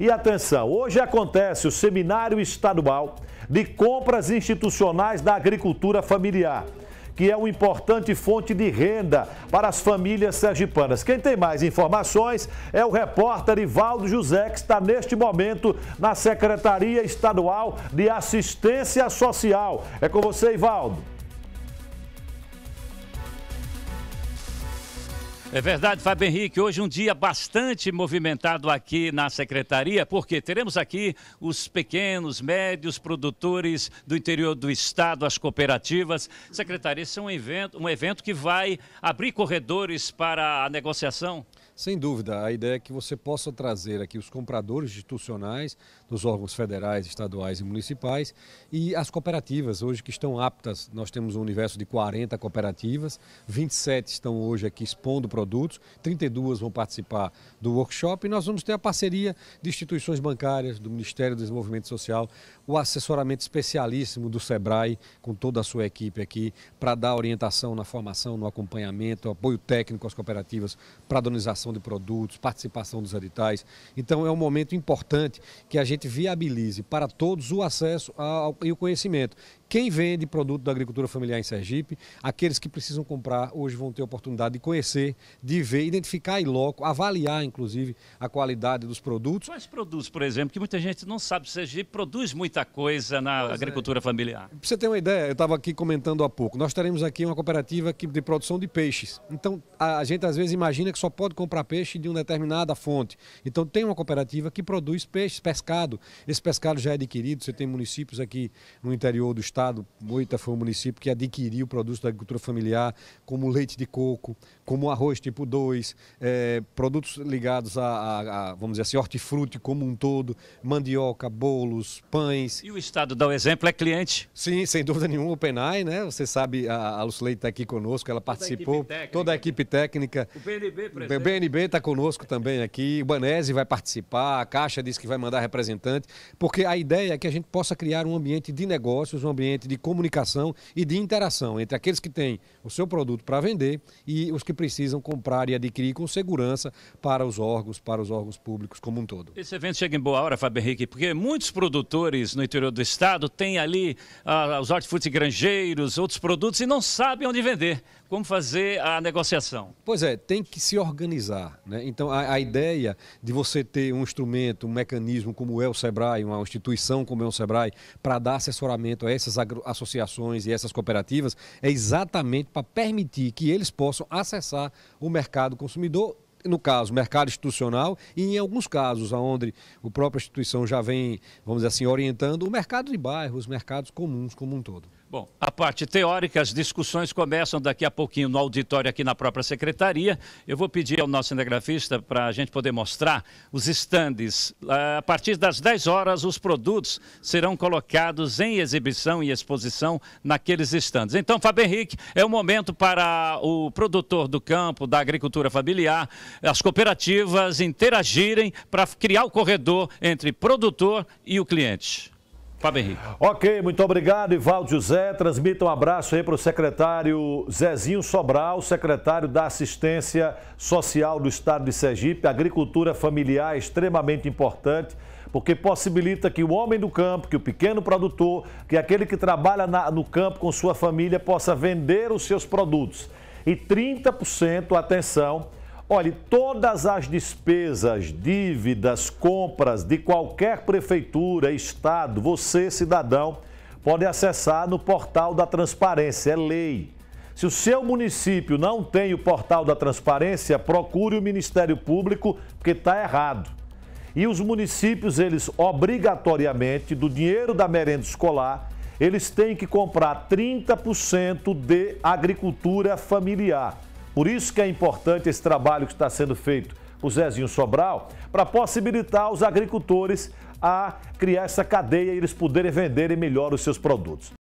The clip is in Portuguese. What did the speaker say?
E atenção, hoje acontece o Seminário Estadual de Compras Institucionais da Agricultura Familiar que é uma importante fonte de renda para as famílias sergipanas. Quem tem mais informações é o repórter Ivaldo José, que está neste momento na Secretaria Estadual de Assistência Social. É com você, Ivaldo. É verdade, Fábio Henrique. Hoje um dia bastante movimentado aqui na secretaria, porque teremos aqui os pequenos, médios produtores do interior do estado, as cooperativas. Secretaria, isso é um evento, um evento que vai abrir corredores para a negociação? Sem dúvida, a ideia é que você possa trazer aqui os compradores institucionais dos órgãos federais, estaduais e municipais e as cooperativas hoje que estão aptas. Nós temos um universo de 40 cooperativas, 27 estão hoje aqui expondo produtos, 32 vão participar do workshop e nós vamos ter a parceria de instituições bancárias, do Ministério do Desenvolvimento Social, o assessoramento especialíssimo do SEBRAE com toda a sua equipe aqui para dar orientação na formação, no acompanhamento, apoio técnico às cooperativas para a donização de produtos, participação dos editais. Então é um momento importante que a gente viabilize para todos o acesso ao, e o conhecimento. Quem vende produto da agricultura familiar em Sergipe, aqueles que precisam comprar hoje vão ter a oportunidade de conhecer, de ver, identificar e loco, avaliar inclusive a qualidade dos produtos. Quais produtos, por exemplo, que muita gente não sabe, Sergipe produz muita coisa na pois é. agricultura é. familiar. Pra você ter uma ideia, eu estava aqui comentando há pouco, nós teremos aqui uma cooperativa de produção de peixes. Então a gente às vezes imagina que só pode comprar comprar peixe de uma determinada fonte. Então tem uma cooperativa que produz peixe, pescado. Esse pescado já é adquirido, você tem municípios aqui no interior do estado, Moita foi um município que adquiriu produtos da agricultura familiar, como leite de coco, como arroz tipo 2, é, produtos ligados a, a, a, vamos dizer assim, hortifruti como um todo, mandioca, bolos, pães. E o estado dá o exemplo, é cliente? Sim, sem dúvida nenhuma, o PENAI, né? Você sabe, a, a Lucilei está aqui conosco, ela participou, toda a equipe técnica. Toda a equipe técnica o BNB, por exemplo. O BNB CNB está conosco também aqui, o Banese vai participar, a Caixa disse que vai mandar representante, porque a ideia é que a gente possa criar um ambiente de negócios, um ambiente de comunicação e de interação entre aqueles que têm o seu produto para vender e os que precisam comprar e adquirir com segurança para os órgãos, para os órgãos públicos como um todo. Esse evento chega em boa hora, Fábio Henrique, porque muitos produtores no interior do estado têm ali ah, os hortifruti granjeiros, outros produtos e não sabem onde vender, como fazer a negociação. Pois é, tem que se organizar ajudar. Né? Então, a, a, ideia de você ter um instrumento, um mecanismo como é o SEBRAE, uma instituição como é o SEBRAE, para dar assessoramento a essas associações e essas cooperativas, é exatamente para permitir que eles possam acessar o mercado consumidor no caso, mercado institucional e em alguns casos, onde a própria instituição já vem, vamos dizer assim, orientando o mercado de bairros, mercados comuns como um todo. Bom, a parte teórica, as discussões começam daqui a pouquinho no auditório aqui na própria secretaria. Eu vou pedir ao nosso cinegrafista para a gente poder mostrar os estandes. A partir das 10 horas, os produtos serão colocados em exibição e exposição naqueles estandes. Então, Fábio Henrique, é o momento para o produtor do campo, da agricultura familiar, as cooperativas interagirem para criar o corredor entre produtor e o cliente. Fábio Henrique. Ok, muito obrigado, Ivaldo José. Transmita um abraço aí para o secretário Zezinho Sobral, secretário da Assistência Social do Estado de Sergipe. agricultura familiar é extremamente importante porque possibilita que o homem do campo, que o pequeno produtor, que aquele que trabalha na, no campo com sua família possa vender os seus produtos. E 30%, atenção, Olhe, todas as despesas, dívidas, compras de qualquer prefeitura, estado, você, cidadão, pode acessar no portal da transparência, é lei. Se o seu município não tem o portal da transparência, procure o Ministério Público, porque está errado. E os municípios, eles obrigatoriamente, do dinheiro da merenda escolar, eles têm que comprar 30% de agricultura familiar. Por isso que é importante esse trabalho que está sendo feito por Zezinho Sobral, para possibilitar aos agricultores a criar essa cadeia e eles poderem venderem melhor os seus produtos.